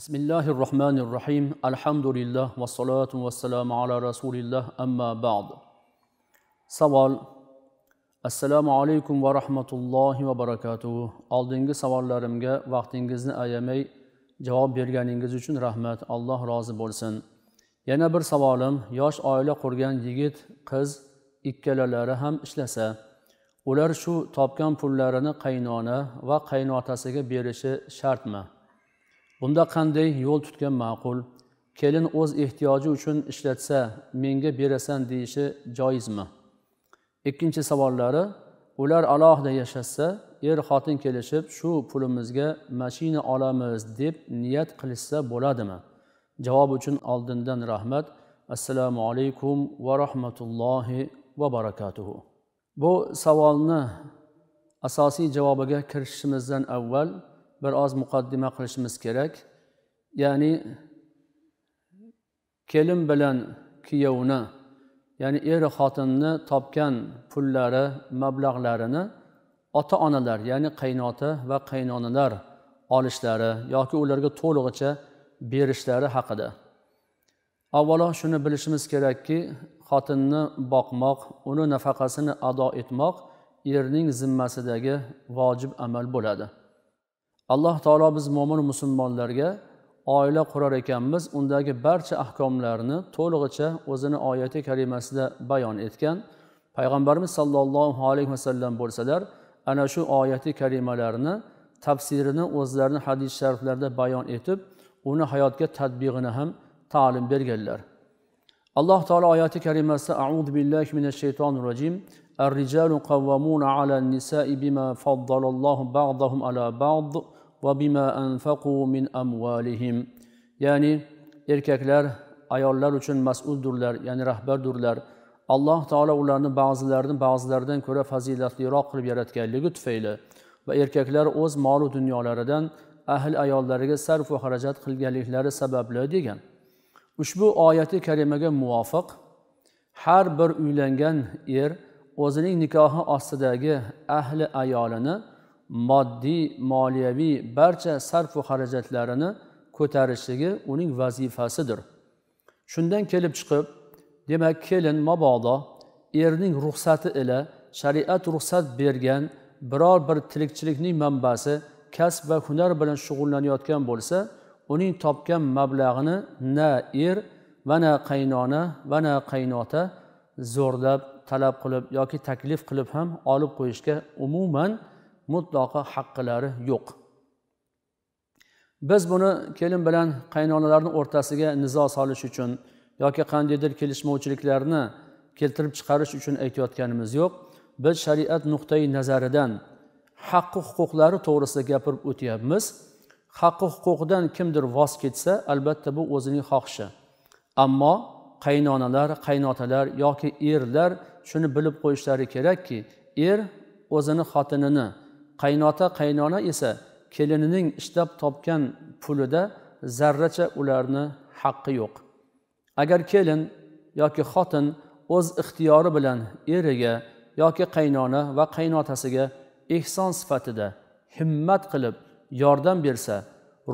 بسم الله الرحمن الرحيم الحمد لله والصلاة والسلام على رسول الله أما بعد سوال السلام عليكم ورحمة الله وبركاته oldingi savollarimga vaqtingizni ayamay javob berganingiz uchun rahmat alloh rozi bo'lsin yana bir savolim yosh oila qurgan yigit qiz ikkalalari ham ishlasa ular shu topgan pullarini qaynona va qaynotasiga berishi shartmi bunda qanday yo'l tutgan ma'qul kelin o'z ehtiyoji uchun ishlatsa menga berasan deyishi joizmi ikkinchi savollari ular alohida yashashsa er xotin kelishib shu pulimizga mashina olamiz deb niyat qilishsa bo'ladimi javob uchun oldindan rahmat assalomu alaykum va rahmatullohi va barakatuhu bu savolni asosiy javobiga kirishishimizdan avval bir oz muqaddima qilishimiz kerak ya'ni kelin bilan kuyovni ya'ni er xotinni topgan pullari mablag'larini ota onalar ya'ni qaynota va qaynonalar olishlari yoki ularga to'lig'icha berishlari haqida avvalo shuni bilishimiz kerakki xotinni boqmoq uni nafaqasini ado etmoq erning zimmasidagi vojib amal bo'ladi alloh taolo biz mo'min musulmonlarga oila qurar ekanmiz undagi barcha ahkomlarni to'lig'icha o'zini oyati kalimasida bayon etgan payg'ambarimiz sollallohu alayhi vasallam bo'lsalar ana shu oyati kalimalarni tafsirini o'zlarini hadis shariflarida bayon etib uni hayotga tadbig'ini ham ta'lim berganlar alloh taolo oyati kalimasida audu billahi minash shaytonir rojim الرجال قوامون على النساء بما فضل الله بعضهم على بعض ya'ni erkaklar ayollar uchun mas'uldirlar ya'ni rahbardirlar alloh taolo ularni ba'zilarini ba'zilaridan ko'ra fazilatliroq qilib yaratganligi tufayli va erkaklar o'z molu dunyolaridan ahli ayollariga sarfu va xarajat qilganliklari sababli degan ushbu oyati karimaga muvofiq har bir uylangan er o'zining nikohi ostidagi ahli ayolini moddiy moliyaviy barcha sarfu xarajatlarini ko'tarishligi uning vazifasidir shundan kelib chiqib demak kelin mabodo erning ruxsati ila shariat ruxsat bergan biror bir tirikchilikning manbasi kasb va hunar bilan shug'ullanayotgan bo'lsa uning topgan mablag'ini na er va na qaynona va na qaynota zo'rlab talab qilib yoki taklif qilib ham olib qo'yishga umuman mutlaqo haqqilari yo'q biz buni kelin bilan qaynonalarni o'rtasiga nizo solish uchun yoki qandaydir kelishmovchiliklarni keltirib chiqarish uchun aytayotganimiz yo'q biz shariat nuqtai nazaridan haqqi huquqlari to'g'risida gapirib o'tyapmiz haqqi huquqidan kimdir voz kechsa albatta bu o'zining xohishi ammo qaynonalar qaynotalar yoki erlar shuni bilib qo'yishlari kerakki er o'zini xotinini qaynota qaynona esa kelinining ishlab topgan pulida zarracha ularni haqqi yo'q agar kelin yoki xotin o'z ixtiyori bilan eriga yoki qaynona va qaynotasiga ehson sifatida himmat qilib yordam bersa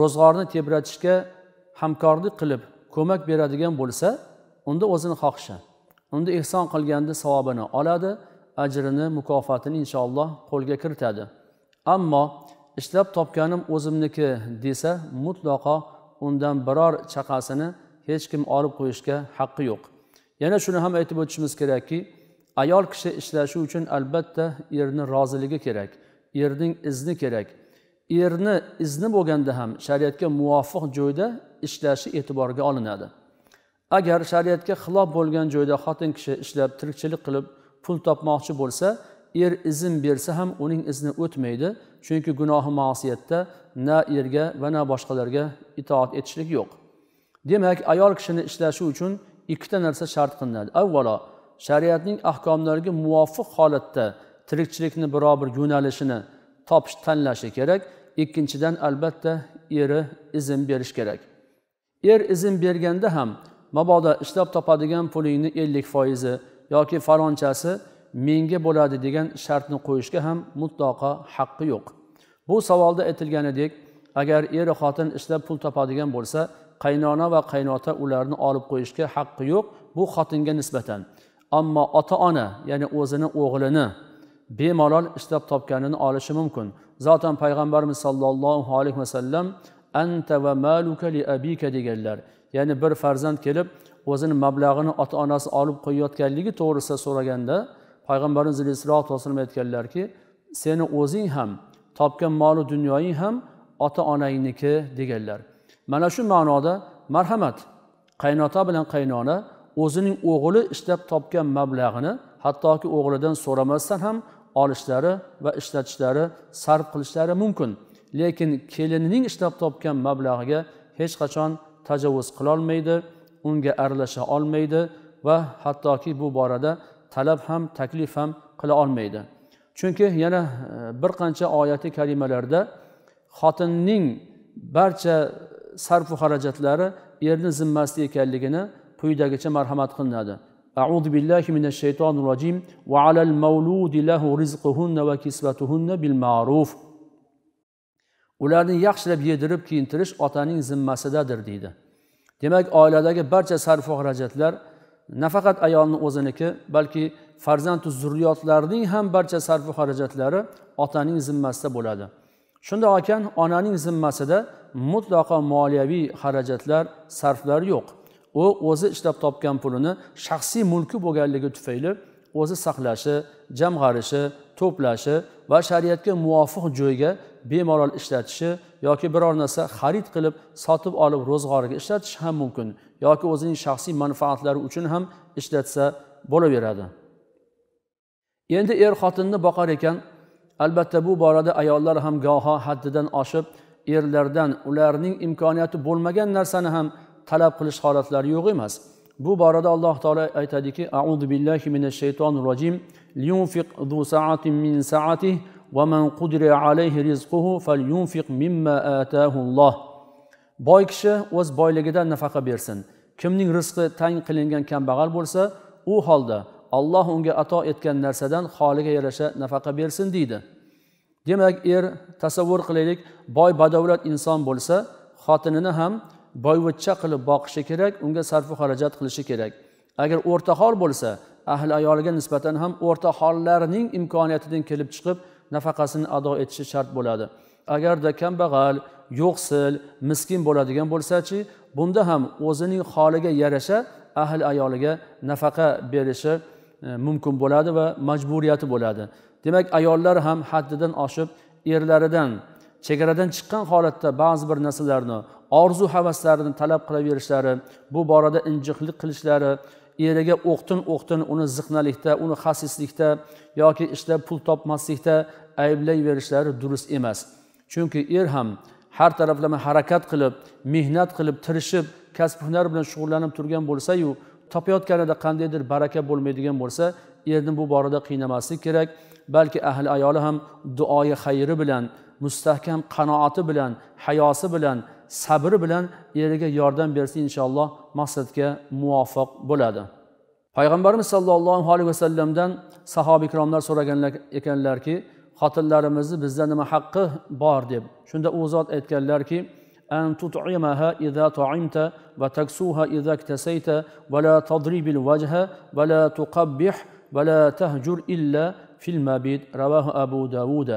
ro'zg'orni tebratishga hamkorlik qilib ko'mak beradigan bo'lsa unda o'zini xohishi unda ehson qilganda savobini oladi ajrini mukofotini inshaalloh qo'lga kiritadi ammo ishlab topganim o'zimniki desa mutlaqo undan biror chaqasini hech kim olib qo'yishga haqqi yo'q yana shuni ham aytib o'tishimiz kerakki ayol kishi ishlashi uchun albatta erni roziligi kerak erning izni kerak erni izni bo'lganda ham shariatga muvofiq joyda ishlashi e'tiborga olinadi agar shariatga xilof bo'lgan joyda xotin kishi ishlab tirikchilik qilib pul topmoqchi bo'lsa er izn bersa ham uning izni o'tmaydi chunki gunohi ma'siyatda na erga va na boshqalarga itoat etishlik yo'q demak ayol kishini ishlashi uchun ikkita narsa shart qilinadi avvalo shariatning ahkomlariga muvofiq holatda tirikchilikni biror bir yo'nalishini topish tanlashi kerak ikkinchidan albatta eri izn berish kerak er izn berganda ham mabodo ishlab topadigan pulingni ellik foizi yoki falonchasi menga bo'ladi degan shartni qo'yishga ham mutlaqo haqqi yo'q bu savolda aytilganidek agar er xotin ishlab pul topadigan bo'lsa qaynona va qaynota ularni olib qo'yishga haqqi yo'q bu xotinga nisbatan ammo ota ona ya'ni o'zini o'g'lini bemalol ishlab topganini olishi mumkin zotan payg'ambarimiz sollallohu alayhi vasallam anta va maluka li abika deganlar ya'ni bir farzand kelib o'zini mablag'ini ota onasi olib qo'yayotganligi to'g'risida so'raganda payg'ambarimiz alayhissalotu vassalam aytganlarki seni o'zing ham topgan molu dunyoying ham ota onangniki deganlar mana shu ma'noda marhamat qaynota bilan qaynona o'zining o'g'li ishlab topgan mablag'ini hattoki o'g'lidan so'ramasdan ham olishlari va ishlatishlari sarf qilishlari mumkin lekin kelinining ishlab topgan mablag'iga hech qachon tajovuz qilolmaydi unga aralasha olmaydi va hattoki bu borada talab ham taklif ham qila olmaydi chunki yana e, bir qancha oyati kalimalarda xotinning barcha sarfu xarajatlari erni zimmasida ekanligini quyidagicha marhamat qilinadi أعوذ بالله من الشيطان الرجيم وعلى المولود له رزقهن وكسوتهن بالمعروف ularni yaxshilab yedirib kiyintirish otaning zimmasidadir deydi demak oiladagi barcha sarf xarajatlar nafaqat ayolni o'ziniki balki farzandu zurriyotlarning ham barcha sarfi xarajatlari otaning zimmasida bo'ladi shundoq ekan onaning zimmasida mutlaqo moliyaviy xarajatlar sarflar yo'q u o'zi ishlab topgan pulini shaxsiy mulki bo'lganligi tufayli o'zi saqlashi jamg'arishi to'plashi va shariatga muvofiq joyga bemalol ishlatishi yoki biror narsa xarid qilib sotib olib ro'zg'origa ishlatish ham mumkin yoki o'zining shaxsiy manfaatlari uchun ham ishlatsa bo'laveradi endi er xotinni boqar ekan albatta bu borada ayollar ham goho haddidan oshib erlardan ularning imkoniyati bo'lmagan narsani ham talab qilish holatlari yo'q emas bu borada alloh taolo aytadiki audu billahi minash shaytonir rojim liyunfiq du saatin min saatih ومن قدر عليه رزقه فلينفق مما آتاه الله boy kishi o'z boyligidan nafaqa bersin kimning rizqi tang qilingan kambag'al bo'lsa u holda alloh unga ato etgan narsadan holiga yarasha nafaqa bersin deydi demak er tasavvur qilaylik boy badavlat inson bo'lsa xotinini ham boyvachcha qilib boqishi kerak unga sarfu xarajat qilishi kerak agar o'rta hol bo'lsa ahli ayoliga nisbatan ham o'rta hollarning imkoniyatidan kelib chiqib nafaqasini ado etishi shart bo'ladi agarda kambag'al yo'qsil miskin bo'ladigan bo'lsachi bunda ham o'zining holiga yarasha ahli ayoliga nafaqa berishi e, mumkin bo'ladi va majburiyati bo'ladi demak ayollar ham haddidan oshib erlaridan chegaradan chiqqan holatda ba'zi bir narsalarni orzu havaslarini talab qilaverishlari bu borada injiqlik qilishlari eriga o'qtin o'qtin uni ziqnalikda uni xasislikda yoki ishlab pul topmaslikda ayblayverishlari durust emas chunki er ham har taraflama harakat qilib mehnat qilib tirishib kasb hunar bilan shug'ullanib turgan bo'lsayu topayotganida qandaydir baraka bo'lmaydigan bo'lsa erni bu borada qiynamaslik kerak balki ahli ayoli ham duoyi xayri bilan mustahkam qanoati bilan hayosi bilan sabri bilan eriga yordam bersa inshaalloh maqsadga muvofiq bo'ladi payg'ambarimiz sollallohu alayhi vasallamdan sahoba ikromlar so'raganlar ekanlarki xotinlarimizni bizda nima haqqi bor deb shunda u zot aytganlarki أن تطعمها إذا طعمت وتكسوها إذا اكتسيت ولا تضرب الوجه ولا تقبح ولا تهجر إلا في المبيت رواه أبو داود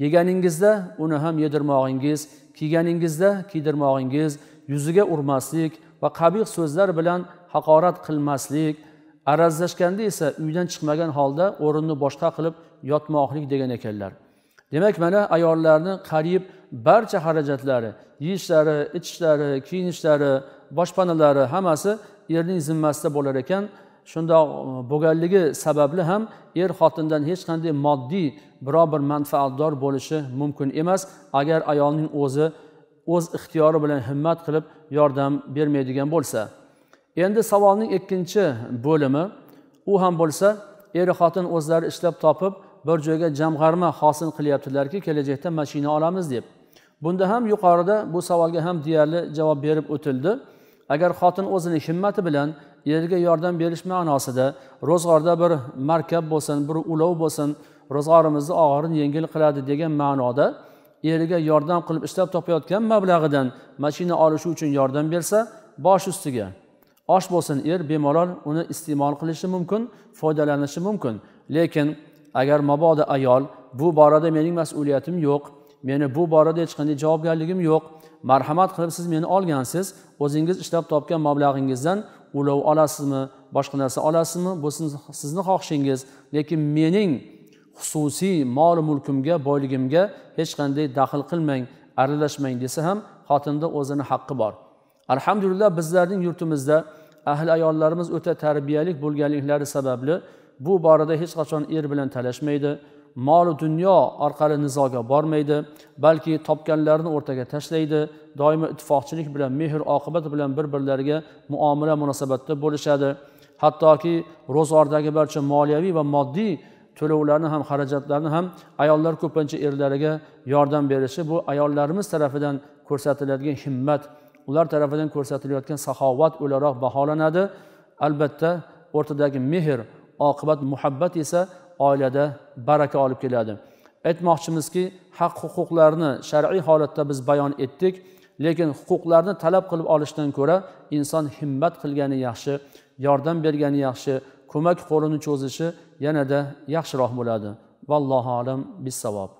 yeganingizda uni ham yedirmog'ingiz kiyganingizda kiydirmog'ingiz yuziga urmaslik va qabih so'zlar bilan haqorat qilmaslik arazlashganda esa uydan chiqmagan holda o'rinni boshqa qilib yotmoqlik degan ekanlar demak mana ayollarni qariyb barcha xarajatlari yeyishlari ichishlari kiyinishlari boshpanalari hammasi erning zimmasida bo'lar ekan shundoq e, bo'lganligi sababli ham er xotindan hech qanday moddiy biror bir manfaatdor bo'lishi mumkin emas agar ayolning o'zi o'z ixtiyori bilan himmat qilib yordam bermaydigan bo'lsa endi savolning ikkinchi bo'limi u ham bo'lsa er xotin o'zlari ishlab topib bir joyga jamg'arma hosil qilyaptilarki kelajakda mashina olamiz deb bunda ham yuqorida bu savolga ham deyarli javob berib o'tildi agar xotin o'zini himmati bilan erga yordam berish ma'nosida ro'zg'orda bir markab bo'lsin bir ulov bo'lsin ro'zg'orimizni og'irini yengil qiladi degan ma'noda eriga yordam qilib ishlab topayotgan mablag'idan mashina olishi uchun yordam bersa bosh ustiga osh bo'lsin er bemalol uni iste'mol qilishi mumkin foydalanishi mumkin lekin agar mabodo ayol bu borada mening mas'uliyatim yo'q meni bu borada hech qanday javobgarligim yo'q marhamat qilib siz meni olgansiz o'zingiz ishlab topgan mablag'ingizdan ulov olasizmi boshqa narsa olasizmi bu sizni xohishingiz lekin mening xususiy mol mulkimga boyligimga hech qanday daxl qilmang aralashmang desa ham xotinda o'zini haqqi bor alhamdulillah bizlarning yurtimizda ahli ayollarimiz o'ta tarbiyalik bo'lganliklari sababli bu borada hech qachon er bilan talashmaydi molu dunyo orqali nizoga bormaydi balki topganlarini o'rtaga tashlaydi doimo ittifoqchilik bilan mehr oqibat bilan bir birlariga muomala munosabatda bo'lishadi hattoki ro'zg'ordagi barcha moliyaviy va moddiy to'lovlarni ham xarajatlarni ham ayollar ko'pincha erlariga yordam berishi bu ayollarimiz tarafidan ko'rsatiladigan himmat ular tarafidan ko'rsatilayotgan saxovat o'laroq baholanadi albatta o'rtadagi mehr oqibat muhabbat esa oilada baraka olib keladi aytmoqchimizki haq huquqlarni shar'iy holatda biz bayon etdik lekin huquqlarni talab qilib olishdan ko'ra inson himmat qilgani yaxshi yordam bergani yaxshi ko'mak qo'lini cho'zishi yanada yaxshiroq bo'ladi vallohu alam bissavob